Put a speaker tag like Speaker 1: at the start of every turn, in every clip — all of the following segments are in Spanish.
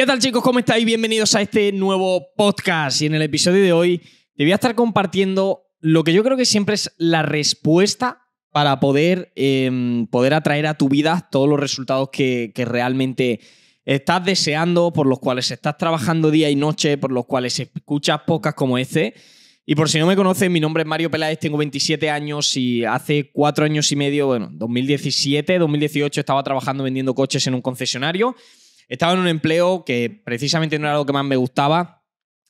Speaker 1: ¿Qué tal chicos? ¿Cómo estáis? Bienvenidos a este nuevo podcast. Y en el episodio de hoy te voy a estar compartiendo lo que yo creo que siempre es la respuesta para poder, em, poder atraer a tu vida todos los resultados que, realmente estás deseando, por los cuales estás trabajando día y noche, por los cuales escuchas pocas como este. Y por si no me conocen, mi nombre es Mario Peláez, tengo 27 años y hace cuatro años y medio, bueno, 2017, 2018 estaba trabajando vendiendo coches en un concesionario estaba en un empleo que precisamente no era lo que más me gustaba.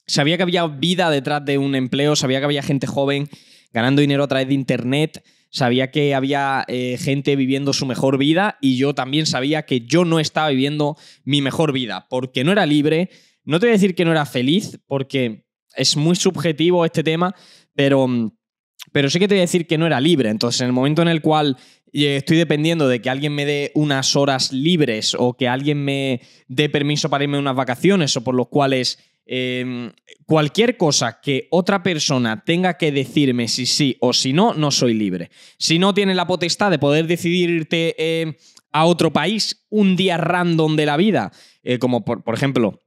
Speaker 1: Sabía que había vida detrás de un empleo, sabía que había gente joven ganando dinero a través de Internet, sabía que había eh, gente viviendo su mejor vida y yo también sabía que yo no estaba viviendo mi mejor vida, porque no era libre. No te voy a decir que no era feliz, porque es muy subjetivo este tema, pero mm, pero sí que te voy a decir que no era libre. Entonces, en el momento en el cual eh, estoy dependiendo de que alguien me dé unas horas libres o que alguien me dé permiso para irme a unas vacaciones o por los cuales em, cualquier cosa que otra persona tenga que decirme si sí o si no, no soy libre. Si no tienes la potestad de poder decidirte eh, a otro país un día random de la vida, eh, como por ejemplo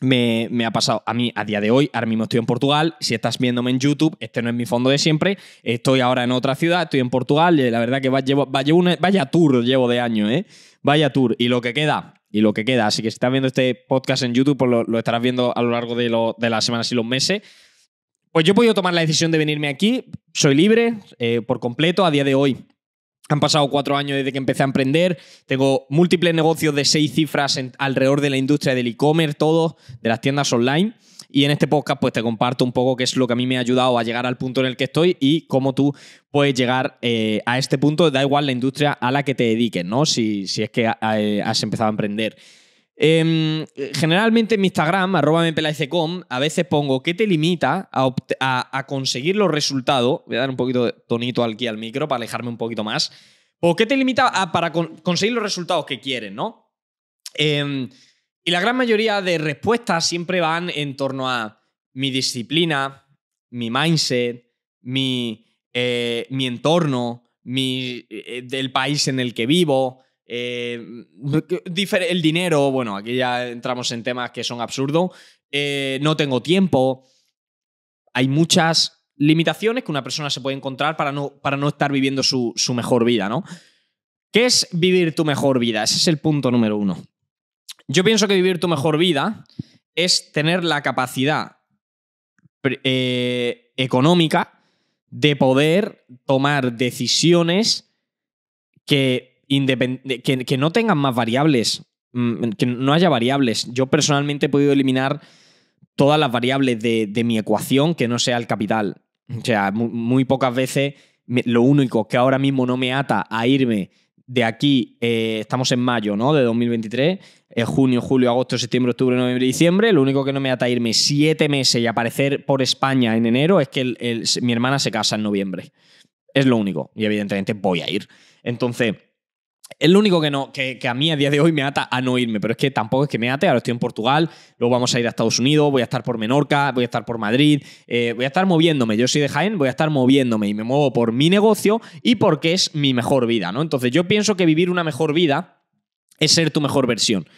Speaker 1: me, ha pasado a mí a día de hoy, ahora mismo estoy en Portugal, si estás viéndome en YouTube, este no es mi fondo de siempre, estoy ahora en otra ciudad, estoy en Portugal, y la verdad que vaya, tour llevo de año, ¿eh? Vaya tour, y lo que queda, y lo que queda, así que si estás viendo este podcast en YouTube, pues lo, estarás viendo a lo largo de, lo, de las semanas y los meses. Pues yo he podido tomar la decisión de venirme aquí, soy libre eh, por completo a día de hoy. Han pasado cuatro años desde que empecé a emprender. Tengo múltiples negocios de seis cifras alrededor de la industria del e-commerce, todo, de las tiendas online. Y en este podcast, pues te comparto un poco qué es lo que a mí me ha ayudado a llegar al punto en el que estoy y cómo tú puedes llegar eh, a este punto. Da igual la industria a la que te dediques, ¿no? Si, si es que eh, has empezado a emprender. Em, generalmente en mi Instagram, arroba a veces pongo qué te limita a, conseguir los resultados. Voy a dar un poquito de tonito aquí al micro para alejarme un poquito más. O qué te limita para conseguir los resultados que quieres, ¿no? Em, y la gran mayoría de respuestas siempre van en torno a mi disciplina, mi mindset, mi, eh, mi entorno, mi, eh, del país en el que vivo, eh, el dinero, bueno, aquí ya entramos en temas que son absurdos. Eh, no tengo tiempo. Hay muchas limitaciones que una persona se puede encontrar para no, para no estar viviendo su, mejor vida, ¿no? ¿Qué es vivir tu mejor vida? Ese es el punto número uno. Yo pienso que vivir tu mejor vida es tener la capacidad eh, económica de poder tomar decisiones que que, no tengan más variables, mm, que no haya variables. Yo personalmente he podido eliminar todas las variables de, mi ecuación que no sea el capital. O sea, muy, pocas veces lo único que ahora mismo no me ata a irme de aquí, eh, estamos en mayo, ¿no? De 2023, eh, junio, julio, agosto, septiembre, octubre, noviembre, diciembre. Lo único que no me ata a irme siete meses y aparecer por España en enero es que mi hermana se casa en noviembre. Es lo único. Y evidentemente voy a ir. Entonces, es lo único que, no, que, a mí a día de hoy me ata a no irme, pero es que tampoco es que me ate. Ahora estoy en Portugal, luego vamos a ir a Estados Unidos, voy a estar por Menorca, voy a estar por Madrid, eh, voy a estar moviéndome. Yo soy de Jaén, voy a estar moviéndome y me muevo por mi negocio y porque es mi mejor vida, ¿no? Entonces yo pienso que vivir una mejor vida es ser tu mejor versión.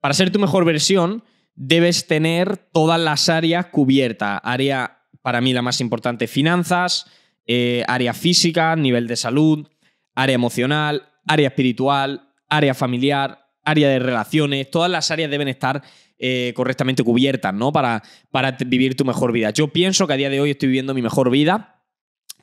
Speaker 1: Para ser tu mejor versión debes tener todas las áreas cubiertas. Área, para mí la más importante, finanzas, eh, área física, nivel de salud, área emocional, área espiritual, área familiar, área de relaciones, todas las áreas deben estar eh, correctamente cubiertas, ¿no? Para, para vivir tu mejor vida. Yo pienso que a día de hoy estoy viviendo mi mejor vida,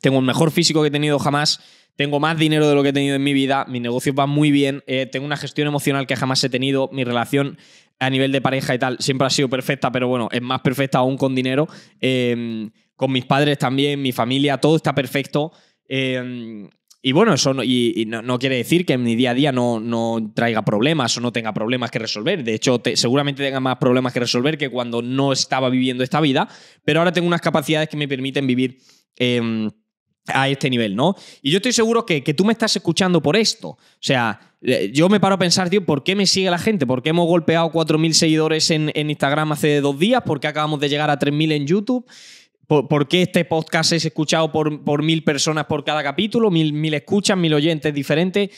Speaker 1: tengo el mejor físico que he tenido jamás, tengo más dinero de lo que he tenido en mi vida, mis negocios van muy bien, eh, tengo una gestión emocional que jamás he tenido, mi relación a nivel de pareja y tal siempre ha sido perfecta, pero bueno, es más perfecta aún con dinero, em, con mis padres también, mi familia, todo está perfecto. Em, y bueno, eso no, y, no, quiere decir que en mi día a día no, no traiga problemas o no tenga problemas que resolver. De hecho, seguramente tenga más problemas que resolver que cuando no estaba viviendo esta vida, pero ahora tengo unas capacidades que me permiten vivir. Em, a este nivel, ¿no? Y yo estoy seguro que, tú me estás escuchando por esto. O sea, eh, yo me paro a pensar, tío, ¿por qué me sigue la gente? ¿Por qué hemos golpeado 4.000 seguidores en, en, Instagram hace dos días? ¿Por qué acabamos de llegar a 3.000 en YouTube? por, qué este podcast es escuchado por, mil personas por cada capítulo, mil, mil escuchas, mil oyentes diferentes.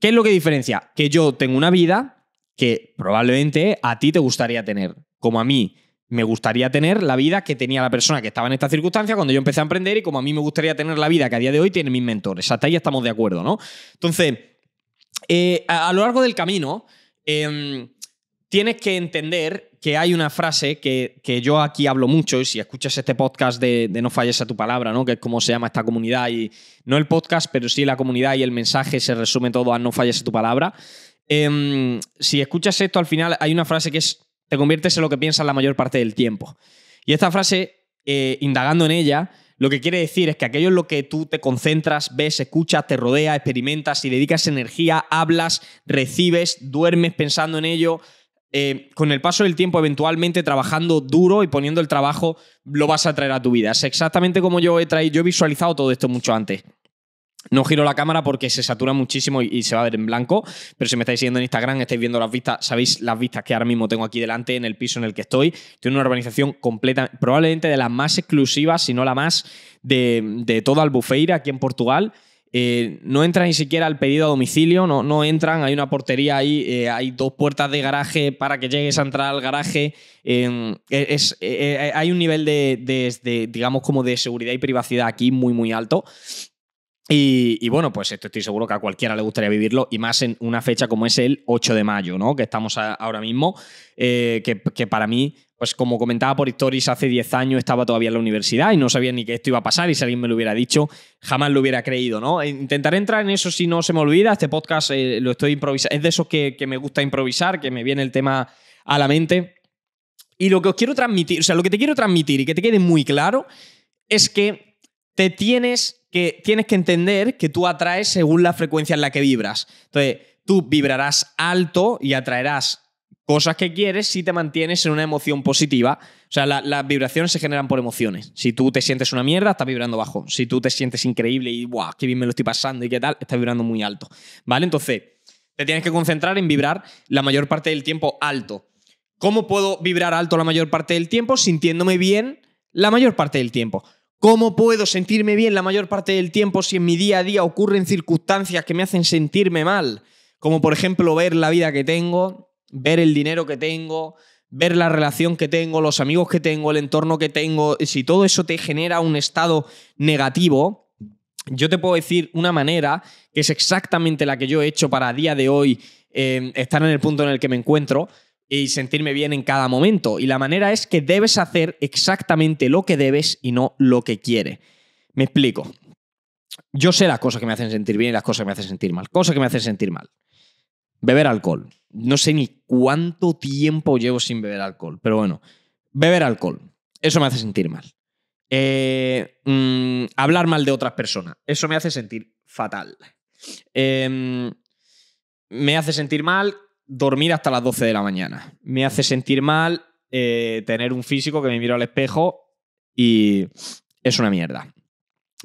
Speaker 1: ¿Qué es lo que diferencia? Que yo tengo una vida que probablemente a ti te gustaría tener, como a mí me gustaría tener la vida que tenía la persona que estaba en esta circunstancia cuando yo empecé a emprender y como a mí me gustaría tener la vida que a día de hoy tiene mis mentores. Hasta ahí estamos de acuerdo, ¿no? Entonces, eh, a, lo largo del camino, em, tienes que entender que hay una frase que, yo aquí hablo mucho, y si escuchas este podcast de, No falles a tu palabra, ¿no? que es como se llama esta comunidad, y no el podcast, pero sí la comunidad y el mensaje se resume todo a No falles a tu palabra. Em, si escuchas esto, al final hay una frase que es, te conviertes en lo que piensas la mayor parte del tiempo. Y esta frase, eh, indagando en ella, lo que quiere decir es que aquello en lo que tú te concentras, ves, escuchas, te rodea, experimentas y dedicas energía, hablas, recibes, duermes pensando en ello, eh, con el paso del tiempo, eventualmente trabajando duro y poniendo el trabajo, lo vas a traer a tu vida. Es exactamente como yo he traído, yo he visualizado todo esto mucho antes. No giro la cámara porque se satura muchísimo y, se va a ver en blanco, pero si me estáis siguiendo en Instagram, estáis viendo las vistas, sabéis las vistas que ahora mismo tengo aquí delante en el piso en el que estoy. Tiene una urbanización completa, probablemente de las más exclusivas, si no la más, de, de toda Albufeira aquí en Portugal. Eh, no entra ni siquiera al pedido a domicilio, no, no entran, hay una portería ahí, eh, hay dos puertas de garaje para que llegues a entrar al garaje. Em, e, es, e, e, hay un nivel de, digamos, como de seguridad y privacidad aquí muy, muy alto. Y, bueno, pues esto estoy seguro que a cualquiera le gustaría vivirlo y más en una fecha como es el 8 de mayo, ¿no? Que estamos ahora mismo, eh, que, para mí, pues como comentaba por historias hace 10 años estaba todavía en la universidad y no sabía ni que esto iba a pasar y si alguien me lo hubiera dicho, jamás lo hubiera creído, ¿no? E intentaré entrar en eso si no se me olvida, este podcast eh, lo estoy improvisando, es de eso que, que me gusta improvisar, que me viene el tema a la mente. Y lo que os quiero transmitir, o sea, lo que te quiero transmitir y que te quede muy claro es que te tienes que tienes que entender que tú atraes según la frecuencia en la que vibras. Entonces, tú vibrarás alto y atraerás cosas que quieres si te mantienes en una emoción positiva. O sea, las vibraciones se generan por emociones. Si tú te sientes una mierda, estás vibrando bajo. Si tú te sientes increíble y, guau, qué bien me lo estoy pasando y qué tal, estás vibrando muy alto. ¿Vale? Entonces, te tienes que concentrar en vibrar la mayor parte del tiempo alto. ¿Cómo puedo vibrar alto la mayor parte del tiempo sintiéndome bien la mayor parte del tiempo? ¿Cómo puedo sentirme bien la mayor parte del tiempo si en mi día a día ocurren circunstancias que me hacen sentirme mal? Como por ejemplo ver la vida que tengo, ver el dinero que tengo, ver la relación que tengo, los amigos que tengo, el entorno que tengo. Si todo eso te genera un estado negativo, yo te puedo decir una manera que es exactamente la que yo he hecho para a día de hoy eh, estar en el punto en el que me encuentro, y sentirme bien en cada momento. Y la manera es que debes hacer exactamente lo que debes y no lo que quieres. Me explico. Yo sé las cosas que me hacen sentir bien y las cosas que me hacen sentir mal. Cosas que me hacen sentir mal. Beber alcohol. No sé ni cuánto tiempo llevo sin beber alcohol, pero bueno, beber alcohol. Eso me hace sentir mal. Eh, mm, hablar mal de otras personas. Eso me hace sentir fatal. Em, me hace sentir mal dormir hasta las 12 de la mañana. Me hace sentir mal eh, tener un físico que me miro al espejo y es una mierda.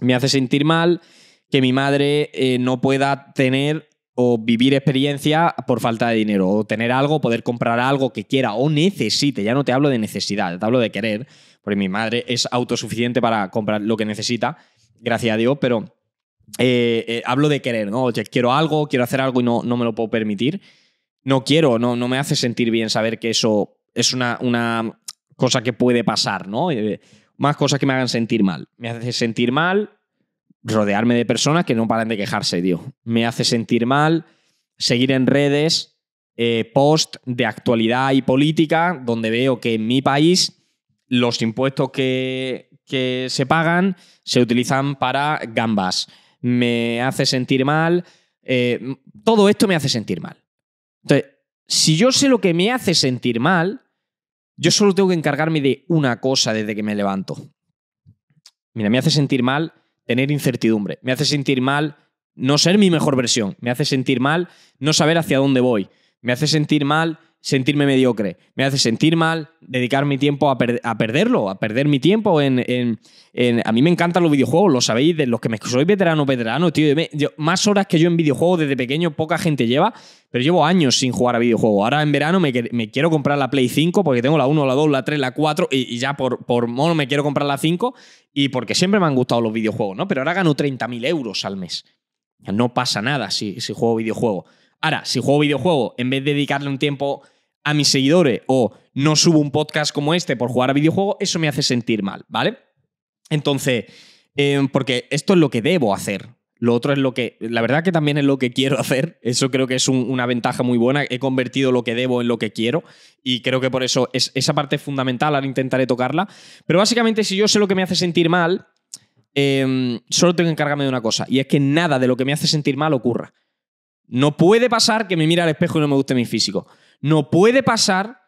Speaker 1: Me hace sentir mal que mi madre eh, no pueda tener o vivir experiencia por falta de dinero, o tener algo, poder comprar algo que quiera o necesite. Ya no te hablo de necesidad, te hablo de querer, porque mi madre es autosuficiente para comprar lo que necesita, gracias a Dios, pero eh, hablo de querer, ¿no? quiero algo, quiero hacer algo y no, no me lo puedo permitir no quiero, no, no me hace sentir bien saber que eso es una, una cosa que puede pasar, ¿no? Eh, más cosas que me hagan sentir mal. Me hace sentir mal rodearme de personas que no paran de quejarse, tío. Me hace sentir mal seguir en redes eh, post de actualidad y política donde veo que en mi país los impuestos que, se pagan se utilizan para gambas. Me hace sentir mal. Eh, todo esto me hace sentir mal. Entonces, si yo sé lo que me hace sentir mal, yo solo tengo que encargarme de una cosa desde que me levanto. Mira, me hace sentir mal tener incertidumbre, me hace sentir mal no ser mi mejor versión, me hace sentir mal no saber hacia dónde voy, me hace sentir mal sentirme mediocre, me hace sentir mal, dedicar mi tiempo a, a perderlo, a perder mi tiempo en, A mí me encantan los videojuegos, lo sabéis, de los que me... soy veterano, veterano, tío. más horas que yo en videojuegos desde pequeño poca gente lleva, pero llevo años sin jugar a videojuegos. Ahora en verano me, quiero comprar la Play 5 porque tengo la 1, la 2, la 3, la 4 y, ya por, por mono me quiero comprar la 5 y porque siempre me han gustado los videojuegos, ¿no? Pero ahora gano 30.000 euros al mes. No pasa nada si, si juego videojuegos. Ahora, si juego videojuego, en vez de dedicarle un tiempo a mis seguidores o no subo un podcast como este por jugar a videojuego, eso me hace sentir mal, ¿vale? Entonces, em, porque esto es lo que debo hacer. Lo otro es lo que, la verdad que también es lo que quiero hacer. Eso creo que es una ventaja muy buena. He convertido lo que debo en lo que quiero y creo que por eso es, esa parte fundamental. al intentaré tocarla. Pero básicamente si yo sé lo que me hace sentir mal, em, solo tengo que encargarme de una cosa y es que nada de lo que me hace sentir mal ocurra. No puede pasar que me mire al espejo y no me guste mi físico. No puede pasar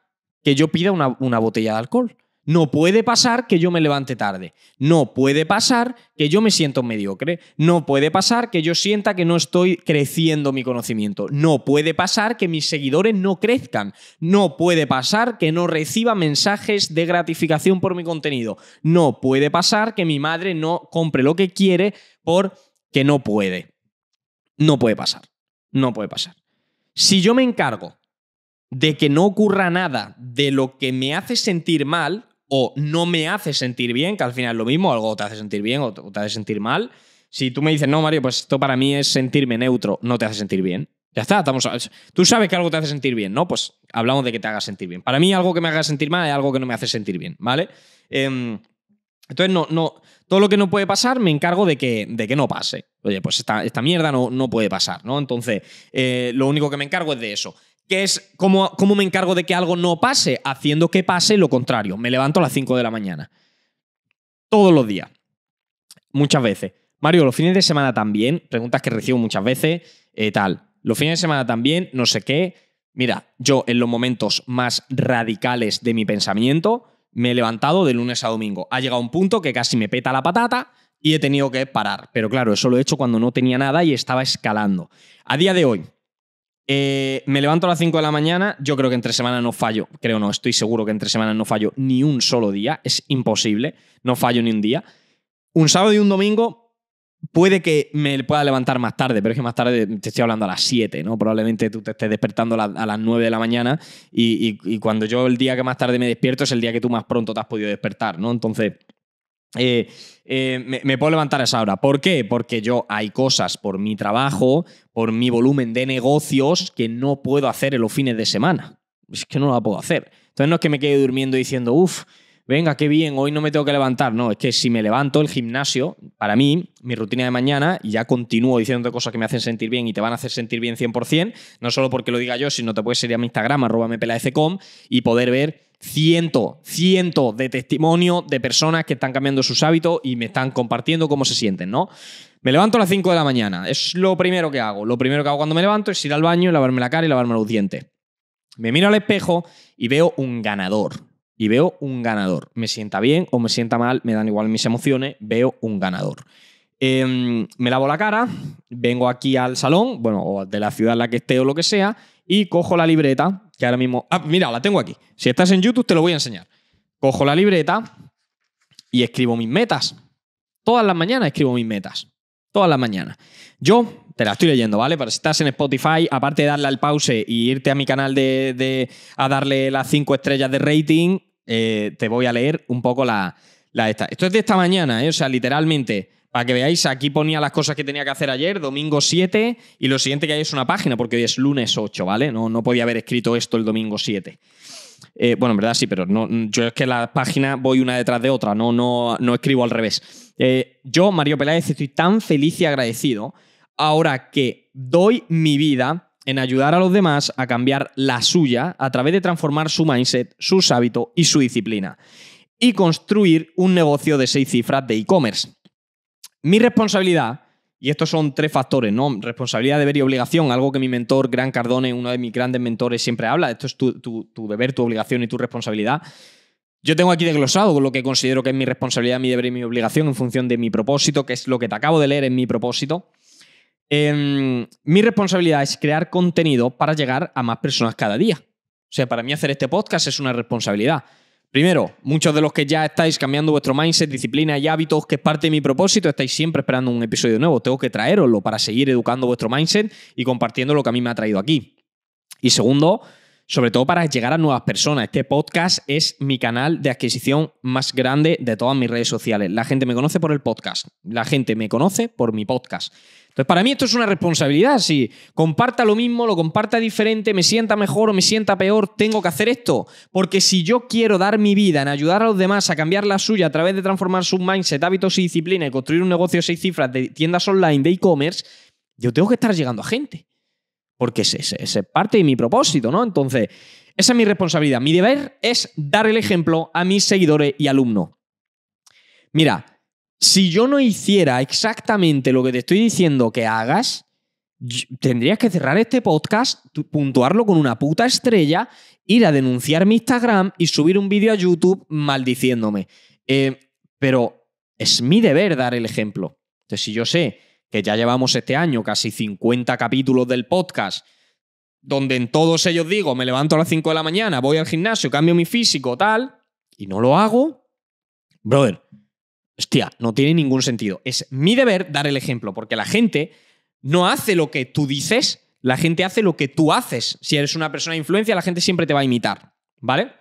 Speaker 1: que yo pida una, botella de alcohol. No puede pasar que yo me levante tarde. No puede pasar que yo me siento mediocre. No puede pasar que yo sienta que no estoy creciendo mi conocimiento. No puede pasar que mis seguidores no crezcan. No puede pasar que no reciba mensajes de gratificación por mi contenido. No puede pasar que mi madre no compre lo que quiere porque no puede. No puede pasar. No puede pasar. Si yo me encargo de que no ocurra nada de lo que me hace sentir mal o no me hace sentir bien, que al final es lo mismo, algo te hace sentir bien o te hace sentir mal. Si tú me dices, no, Mario, pues esto para mí es sentirme neutro, no te hace sentir bien. Ya está, estamos tú sabes que algo te hace sentir bien, ¿no? Pues hablamos de que te haga sentir bien. Para mí algo que me haga sentir mal es algo que no me hace sentir bien, ¿vale? Em, entonces, no, no, todo lo que no puede pasar me encargo de que, de que no pase. Oye, pues esta, esta mierda no, no, puede pasar, ¿no? Entonces, eh, lo único que me encargo es de eso. ¿Qué es cómo, me encargo de que algo no pase? Haciendo que pase lo contrario. Me levanto a las 5 de la mañana. Todos los días. Muchas veces. Mario, los fines de semana también, preguntas que recibo muchas veces, eh, tal. Los fines de semana también, no sé qué. Mira, yo en los momentos más radicales de mi pensamiento, me he levantado de lunes a domingo. Ha llegado un punto que casi me peta la patata y he tenido que parar. Pero claro, eso lo he hecho cuando no tenía nada y estaba escalando. A día de hoy, eh, me levanto a las 5 de la mañana. Yo creo que entre semana no fallo. Creo no, estoy seguro que entre semana no fallo ni un solo día. Es imposible. No fallo ni un día. Un sábado y un domingo puede que me pueda levantar más tarde, pero es que más tarde te estoy hablando a las 7, ¿no? Probablemente tú te estés despertando a las 9 de la mañana y, cuando yo el día que más tarde me despierto es el día que tú más pronto te has podido despertar, ¿no? Entonces... Eh, eh, me, puedo levantar a esa hora. ¿Por qué? Porque yo hay cosas por mi trabajo, por mi volumen de negocios que no puedo hacer en los fines de semana. Es que no lo puedo hacer. Entonces no es que me quede durmiendo diciendo, uff, venga, qué bien, hoy no me tengo que levantar. No, es que si me levanto el gimnasio, para mí, mi rutina de mañana, y ya continúo diciendo cosas que me hacen sentir bien y te van a hacer sentir bien 100%, no solo porque lo diga yo, sino te puedes ir a mi Instagram, arroba y poder ver ciento cientos de testimonio de personas que están cambiando sus hábitos y me están compartiendo cómo se sienten, ¿no? Me levanto a las 5 de la mañana, es lo primero que hago. Lo primero que hago cuando me levanto es ir al baño, lavarme la cara y lavarme los dientes. Me miro al espejo y veo un ganador y veo un ganador. Me sienta bien o me sienta mal, me dan igual mis emociones, veo un ganador. Em, me lavo la cara, vengo aquí al salón, bueno, o de la ciudad en la que esté o lo que sea, y cojo la libreta, que ahora mismo... Ah, mira, la tengo aquí. Si estás en YouTube te lo voy a enseñar. Cojo la libreta y escribo mis metas. Todas las mañanas escribo mis metas. Todas las mañanas. Yo te la estoy leyendo, ¿vale? Pero si estás en Spotify, aparte de darle al pause y irte a mi canal de, de a darle las cinco estrellas de rating, eh, te voy a leer un poco la, esta. Esto es de esta mañana, eh, o sea, literalmente, para que veáis, aquí ponía las cosas que tenía que hacer ayer, domingo 7, y lo siguiente que hay es una página, porque hoy es lunes 8, ¿vale? No, no podía haber escrito esto el domingo 7. Eh, bueno, en verdad sí, pero yo es que las páginas voy una detrás de otra, no, no, no escribo al revés. yo, Mario Peláez, estoy tan feliz y agradecido ahora que doy mi vida en ayudar a los demás a cambiar la suya a través de transformar su mindset, sus hábitos y su disciplina, y construir un negocio de seis cifras de e-commerce. Mi responsabilidad, y estos son tres factores, ¿no? Responsabilidad, deber y obligación, algo que mi mentor, Gran Cardone, uno de mis grandes mentores, siempre habla. Esto es tu, tu deber, tu obligación y tu responsabilidad. Yo tengo aquí desglosado lo que considero que es mi responsabilidad, mi deber y mi obligación en función de mi propósito, que es lo que te acabo de leer en mi propósito. Em, mi responsabilidad es crear contenido para llegar a más personas cada día. O sea, para mí hacer este podcast es una responsabilidad. Primero, muchos de los que ya estáis cambiando vuestro mindset, disciplina y hábitos, que es parte de mi propósito, estáis siempre esperando un episodio nuevo. Tengo que traeroslo para seguir educando vuestro mindset y compartiendo lo que a mí me ha traído aquí. Y segundo, sobre todo para llegar a nuevas personas. Este podcast es mi canal de adquisición más grande de todas mis redes sociales. La gente me conoce por el podcast, la gente me conoce por mi podcast. Entonces, para mí esto es una responsabilidad. Si comparta lo mismo, lo comparta diferente, me sienta mejor o me sienta peor, tengo que hacer esto. Porque si yo quiero dar mi vida en ayudar a los demás a cambiar la suya a través de transformar su mindset, hábitos y disciplina y construir un negocio de seis cifras de tiendas online, de e-commerce, yo tengo que estar llegando a gente. Porque esa es parte de mi propósito, ¿no? Entonces, esa es mi responsabilidad. Mi deber es dar el ejemplo a mis seguidores y alumnos. Mira, si yo no hiciera exactamente lo que te estoy diciendo que hagas, tendrías que cerrar este podcast, puntuarlo con una puta estrella, ir a denunciar mi Instagram y subir un vídeo a YouTube maldiciéndome. Eh, pero es mi deber dar el ejemplo. Entonces, si yo sé que ya llevamos este año casi 50 capítulos del podcast, donde en todos ellos digo, me levanto a las 5 de la mañana, voy al gimnasio, cambio mi físico, tal, y no lo hago, brother, Hostia, no tiene ningún sentido. Es mi deber dar el ejemplo, porque la gente no hace lo que tú dices, la gente hace lo que tú haces. Si eres una persona de influencia, la gente siempre te va a imitar, ¿vale?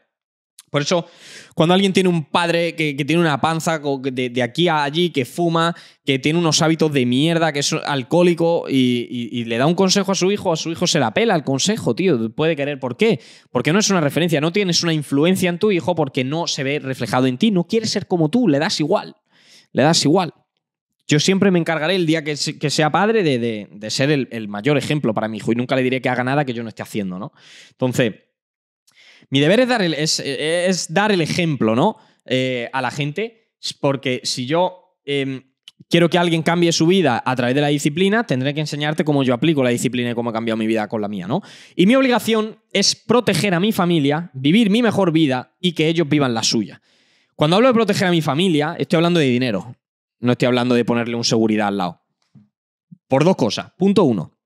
Speaker 1: Por eso, cuando alguien tiene un padre que, tiene una panza de, aquí a allí, que fuma, que tiene unos hábitos de mierda, que es alcohólico y, le da un consejo a su hijo, a su hijo se la pela el consejo, tío. Puede querer. ¿Por qué? Porque no es una referencia, no tienes una influencia en tu hijo porque no se ve reflejado en ti, no quiere ser como tú, le das igual le das igual. Yo siempre me encargaré el día que, sea padre de, ser el, el, mayor ejemplo para mi hijo y nunca le diré que haga nada que yo no esté haciendo, ¿no? Entonces, mi deber es dar el, es, dar el ejemplo, ¿no? Eh, a la gente, porque si yo em, quiero que alguien cambie su vida a través de la disciplina, tendré que enseñarte cómo yo aplico la disciplina y cómo he cambiado mi vida con la mía, ¿no? Y mi obligación es proteger a mi familia, vivir mi mejor vida y que ellos vivan la suya. Cuando hablo de proteger a mi familia, estoy hablando de dinero. No estoy hablando de ponerle un seguridad al lado. Por dos cosas. Punto uno.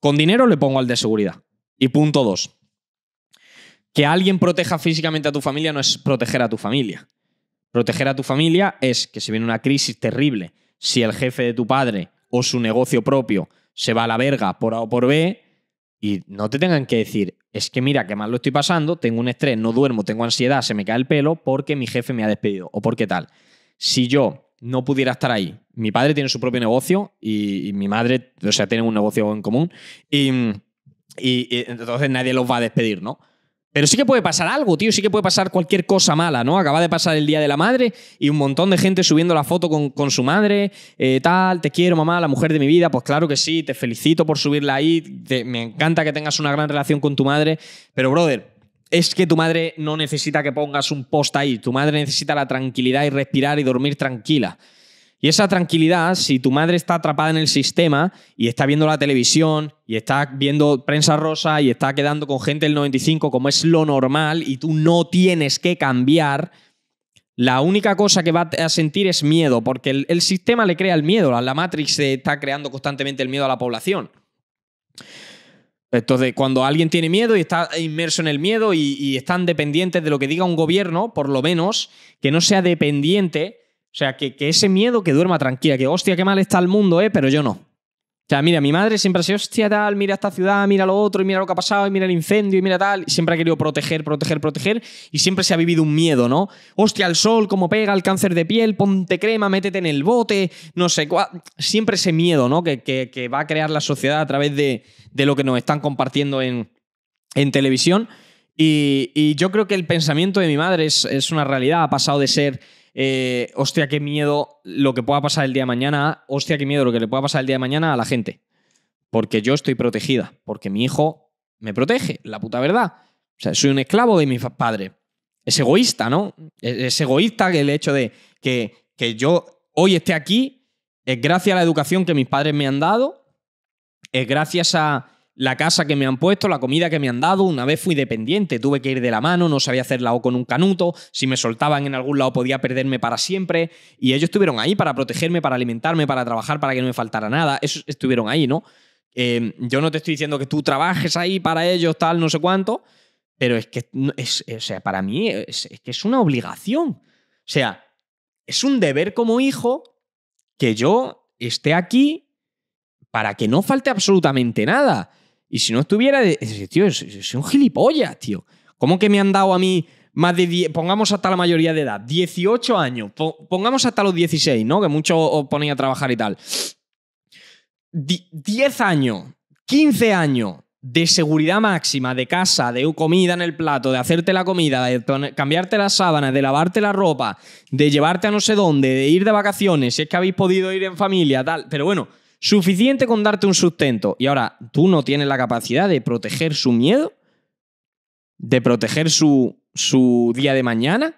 Speaker 1: Con dinero le pongo al de seguridad. Y punto dos. Que alguien proteja físicamente a tu familia no es proteger a tu familia. Proteger a tu familia es que si viene una crisis terrible, si el jefe de tu padre o su negocio propio se va a la verga por A o por B, y no te tengan que decir, es que mira, qué mal lo estoy pasando, tengo un estrés, no duermo, tengo ansiedad, se me cae el pelo porque mi jefe me ha despedido o porque tal. Si yo no pudiera estar ahí, mi padre tiene su propio negocio y, mi madre, o sea, tienen un negocio en común y entonces nadie los va a despedir, ¿no? Pero sí que puede pasar algo, tío, sí que puede pasar cualquier cosa mala, ¿no? Acaba de pasar el Día de la Madre y un montón de gente subiendo la foto con, su madre, eh, tal, te quiero, mamá, la mujer de mi vida, pues claro que sí, te felicito por subirla ahí, me encanta que tengas una gran relación con tu madre, pero brother, es que tu madre no necesita que pongas un post ahí, tu madre necesita la tranquilidad y respirar y dormir tranquila. Y esa tranquilidad, si tu madre está atrapada en el sistema y está viendo la televisión y está viendo prensa rosa y está quedando con gente del 95 como es lo normal y tú no tienes que cambiar, la única cosa que va a sentir es miedo, porque el, sistema le crea el miedo, la, Matrix está creando constantemente el miedo a la población. Entonces, cuando alguien tiene miedo y está inmerso en el miedo y, y, están dependientes de lo que diga un gobierno, por lo menos, que no sea dependiente o sea, que, que, ese miedo que duerma tranquila, que hostia, qué mal está el mundo, ¿eh? Pero yo no. O sea, mira, mi madre siempre ha sido, hostia, tal, mira esta ciudad, mira lo otro, mira lo que ha pasado, mira el incendio, y mira tal. Y siempre ha querido proteger, proteger, proteger, y siempre se ha vivido un miedo, ¿no? Hostia, el sol, cómo pega, el cáncer de piel, ponte crema, métete en el bote, no sé cuál. Siempre ese miedo, ¿no? Que, que, que, va a crear la sociedad a través de, de lo que nos están compartiendo en, en televisión. Y, y, yo creo que el pensamiento de mi madre es, es una realidad, ha pasado de ser eh, hostia, qué miedo lo que pueda pasar el día de mañana, hostia, qué miedo lo que le pueda pasar el día de mañana a la gente. Porque yo estoy protegida, porque mi hijo me protege, la puta verdad. O sea, soy un esclavo de mis padres. Es egoísta, ¿no? Es egoísta el hecho de que yo hoy esté aquí es gracias a la educación que mis padres me han dado, es gracias a la casa que me han puesto, la comida que me han dado. Una vez fui dependiente, tuve que ir de la mano, no sabía hacer la O con un canuto. Si me soltaban en algún lado podía perderme para siempre. Y ellos estuvieron ahí para protegerme, para alimentarme, para trabajar, para que no me faltara nada. Eso estuvieron ahí, ¿no? Em, yo no te estoy diciendo que tú trabajes ahí para ellos, tal, no sé cuánto. Pero es que, es, eh, o sea, para mí es, es que es una obligación. O sea, es un deber como hijo que yo esté aquí para que no falte absolutamente nada. Y si no estuviera, es tío, un gilipollas, tío. ¿Cómo que me han dado a mí más de 10, pongamos hasta la mayoría de edad, 18 años, pongamos hasta los 16, ¿no? Que muchos os ponéis a trabajar y tal. 10 años, 15 años de seguridad máxima, de casa, de comida en el plato, de hacerte la comida, de cambiarte las sábanas, de lavarte la ropa, de llevarte a no sé dónde, de ir de vacaciones, si es que habéis podido ir en familia, tal. Pero bueno, Suficiente con darte un sustento y ahora tú no tienes la capacidad de proteger su miedo, de proteger su, su día de mañana.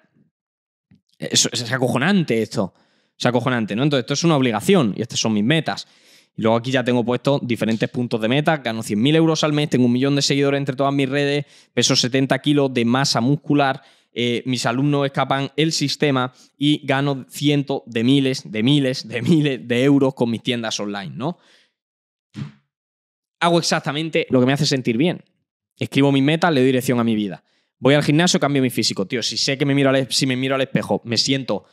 Speaker 1: Es, es, acojonante esto. Es acojonante, ¿no? Entonces, esto es una obligación y estas son mis metas. Y luego aquí ya tengo puesto diferentes puntos de meta. Gano 100.000 euros al mes, tengo un millón de seguidores entre todas mis redes, peso 70 kilos de masa muscular. Eh, mis alumnos escapan el sistema y gano cientos de miles, de miles, de miles de euros con mis tiendas online, ¿no? Hago exactamente lo que me hace sentir bien. Escribo mis metas, le doy dirección a mi vida. Voy al gimnasio, cambio mi físico. Tío, si sé que me miro si me miro al espejo, me siento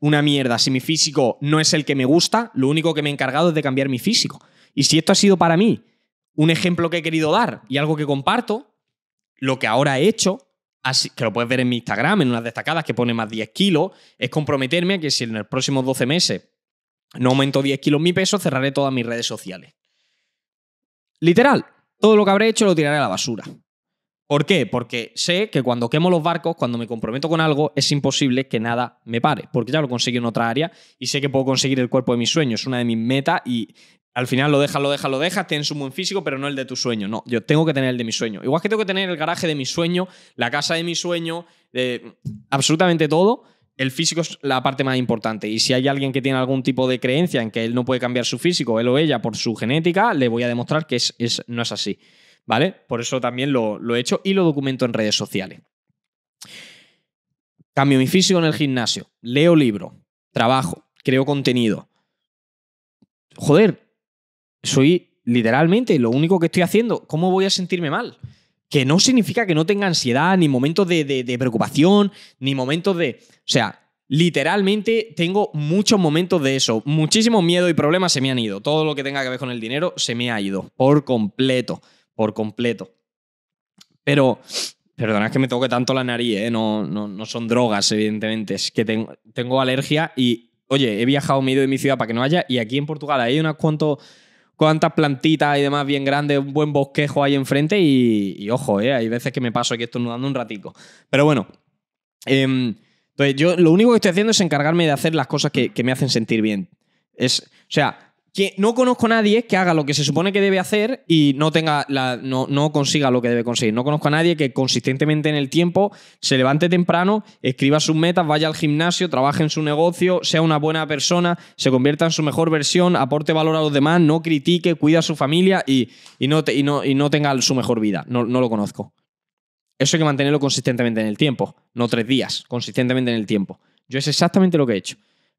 Speaker 1: una mierda. Si mi físico no es el que me gusta, lo único que me he encargado es de cambiar mi físico. Y si esto ha sido para mí un ejemplo que he querido dar y algo que comparto, lo que ahora he hecho que lo puedes ver en mi Instagram, en unas destacadas que pone más 10 kilos, es comprometerme a que si en los próximos 12 meses no aumento 10 kilos mi peso, cerraré todas mis redes sociales. Literal, todo lo que habré hecho lo tiraré a la basura. ¿Por qué? Porque sé que cuando quemo los barcos, cuando me comprometo con algo, es imposible que nada me pare, porque ya lo conseguí en otra área y sé que puedo conseguir el cuerpo de mis sueños, es una de mis metas y al final lo dejas, lo dejas, lo dejas, tienes un buen físico, pero no el de tu sueño. No, yo tengo que tener el de mi sueño. Igual que tengo que tener el garaje de mi sueño, la casa de mi sueño, absolutamente todo. El físico es la parte más importante. Y si hay alguien que tiene algún tipo de creencia en que él no puede cambiar su físico, él o ella, por su genética, le voy a demostrar que es, no es así. ¿Vale? Por eso también lo he hecho y lo documento en redes sociales. Cambio mi físico en el gimnasio. Leo libro. Trabajo. Creo contenido. Joder, soy literalmente lo único que estoy haciendo. ¿Cómo voy a sentirme mal? Que no significa que no tenga ansiedad, ni momentos de, preocupación, ni momentos de... O sea, Literalmente tengo muchos momentos de eso. Muchísimos miedo y problemas se me han ido. Todo lo que tenga que ver con el dinero se me ha ido. Por completo. Por completo. Pero, perdona es que me toque tanto la nariz, ¿eh? no, no, son drogas, evidentemente. Es que tengo, tengo alergia y, oye, he viajado medio de mi ciudad para que no haya. Y aquí en Portugal hay unas cuantas cuántas plantitas y demás bien grandes, un buen bosquejo ahí enfrente y, ojo, eh, hay veces que me paso aquí estornudando un ratico. Pero bueno, em, entonces yo lo único que estoy haciendo es encargarme de hacer las cosas que, que me hacen sentir bien. Es, o sea, que no conozco a nadie que haga lo que se supone que debe hacer y no tenga no, consiga lo que debe conseguir. No conozco a nadie que consistentemente en el tiempo se levante temprano, escriba sus metas, vaya al gimnasio, trabaje en su negocio, sea una buena persona, se convierta en su mejor versión, aporte valor a los demás, no critique, cuida a su familia y, no, tenga su mejor vida. No, no lo conozco. Eso hay que mantenerlo consistentemente en el tiempo, no tres días, consistentemente en el tiempo. Yo es exactamente lo que he hecho.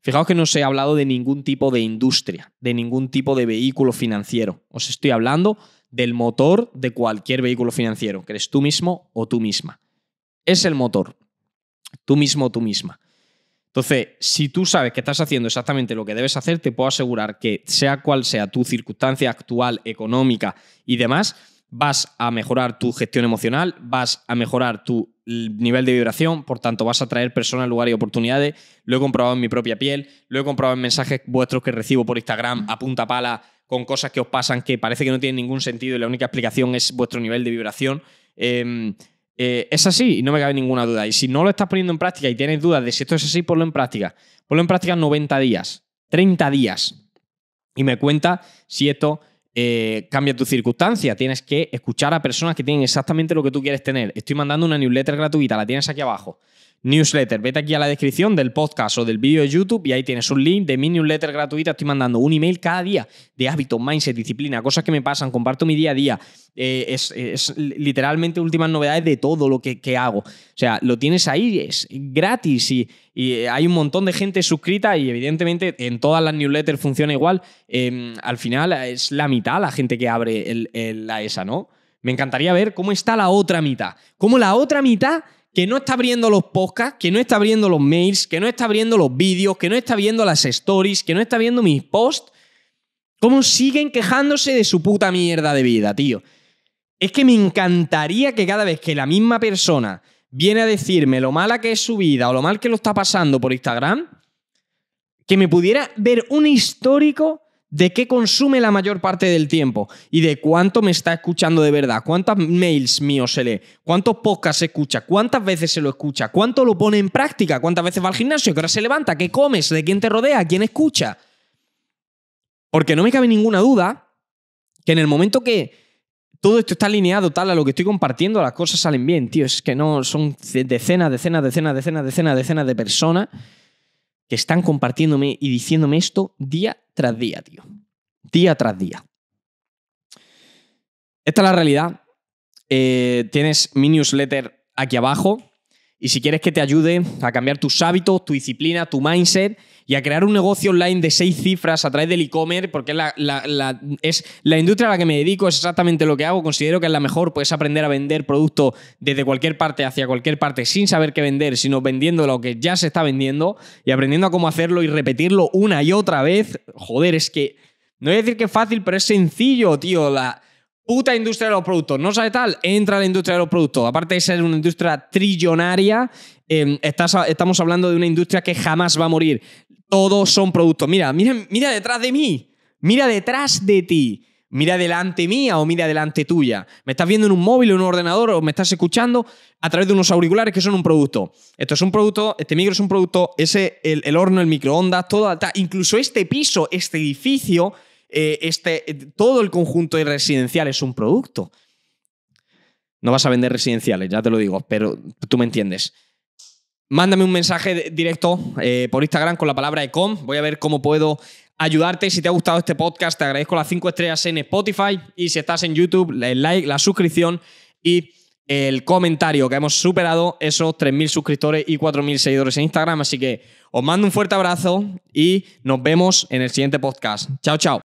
Speaker 1: Fijaos que no os he hablado de ningún tipo de industria, de ningún tipo de vehículo financiero. Os estoy hablando del motor de cualquier vehículo financiero, que eres tú mismo o tú misma. Es el motor. Tú mismo o tú misma. Entonces, si tú sabes que estás haciendo exactamente lo que debes hacer, te puedo asegurar que sea cual sea tu circunstancia actual, económica y demás, vas a mejorar tu gestión emocional, vas a mejorar tu nivel de vibración, por tanto vas a traer personas, lugares y oportunidades. Lo he comprobado en mi propia piel, lo he comprobado en mensajes vuestros que recibo por Instagram a punta pala con cosas que os pasan que parece que no tienen ningún sentido y la única explicación es vuestro nivel de vibración. Em, eh, es así y no me cabe ninguna duda. Y si no lo estás poniendo en práctica y tienes dudas de si esto es así, ponlo en práctica. Ponlo en práctica 90 días, 30 días. Y me cuenta si esto eh, cambia tu circunstancia. Tienes que escuchar a personas que tienen exactamente lo que tú quieres tener. Estoy mandando una newsletter gratuita, la tienes aquí abajo newsletter. Vete aquí a la descripción del podcast o del vídeo de YouTube y ahí tienes un link de mi newsletter gratuita. Estoy mandando un email cada día de hábitos, mindset, disciplina, cosas que me pasan, comparto mi día a día. Eh, es, literalmente últimas novedades de todo lo que, hago. O sea, lo tienes ahí, es gratis y, eh, hay un montón de gente suscrita y evidentemente en todas las newsletters funciona igual. Em, al final es la mitad la gente que abre la ESA, ¿no? Me encantaría ver cómo está la otra mitad. Cómo la otra mitad que no está abriendo los podcasts, que no está abriendo los mails, que no está abriendo los vídeos, que no está viendo las stories, que no está viendo mis posts, ¿cómo siguen quejándose de su puta mierda de vida, tío? Es que me encantaría que cada vez que la misma persona viene a decirme lo mala que es su vida o lo mal que lo está pasando por Instagram, que me pudiera ver un histórico de qué consume la mayor parte del tiempo y de cuánto me está escuchando de verdad, cuántas mails míos se lee, cuántos podcasts se escucha, cuántas veces se lo escucha, cuánto lo pone en práctica, cuántas veces va al gimnasio, qué hora se levanta, qué comes, de quién te rodea, quién escucha. Porque no me cabe ninguna duda que en el momento que todo esto está alineado tal a lo que estoy compartiendo, las cosas salen bien, tío. Es que no, son decenas, decenas, decenas, decenas, decenas, decenas de personas que están compartiéndome y diciéndome esto día tras día, tío. Día tras día. Esta es la realidad. Eh, tienes mi newsletter aquí abajo. Y si quieres que te ayude a cambiar tus hábitos, tu disciplina, tu mindset y a crear un negocio online de seis cifras a través del e-commerce, porque la, es la industria a la que me dedico, es exactamente lo que hago, considero que es la mejor, puedes aprender a vender productos desde cualquier parte hacia cualquier parte sin saber qué vender, sino vendiendo lo que ya se está vendiendo y aprendiendo a cómo hacerlo y repetirlo una y otra vez. Joder, es que... No voy a decir que es fácil, pero es sencillo, tío. La, puta industria de los productos, no sabe tal, entra a la industria de los productos. Aparte de ser una industria trillonaria, em, estás, estamos hablando de una industria que jamás va a morir. Todos son productos. Mira, mira, mira detrás de mí, mira detrás de ti. Mira delante mía o mira delante tuya. Me estás viendo en un móvil o en un ordenador o me estás escuchando a través de unos auriculares que son un producto. Esto es un producto, este micro es un producto, ese, el, el horno, el microondas, todo, incluso este piso, este edificio, eh, este, eh, todo el conjunto de residencial es un producto. No vas a vender residenciales, ya te lo digo, pero tú me entiendes. Mándame un mensaje directo eh, por Instagram con la palabra ecom. Voy a ver cómo puedo ayudarte. Si te ha gustado este podcast, te agradezco las 5 estrellas en Spotify. Y si estás en YouTube, el like, la suscripción y el comentario, que hemos superado esos 3.000 suscriptores y 4.000 seguidores en Instagram. Así que os mando un fuerte abrazo y nos vemos en el siguiente podcast. Chao, chao.